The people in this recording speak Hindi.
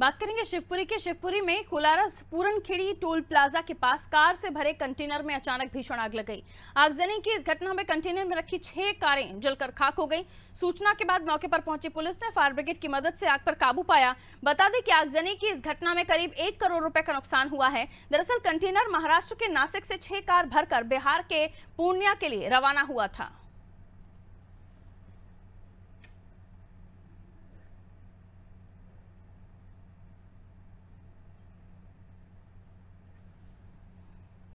बात करेंगे शिवपुरी के शिवपुरी में कोलारस पूरनखेड़ी टोल प्लाजा के पास कार से भरे कंटेनर में अचानक भीषण आग लग गई आगजनी की इस घटना में कंटेनर में रखी छह कारें जलकर खाक हो गई सूचना के बाद मौके पर पहुंची पुलिस ने फायर ब्रिगेड की मदद से आग पर काबू पाया बता दें कि आगजनी की इस घटना में करीब एक करोड़ रुपए का नुकसान हुआ है दरअसल कंटेनर महाराष्ट्र के नासिक से छह कार भरकर बिहार के पूर्णिया के लिए रवाना हुआ था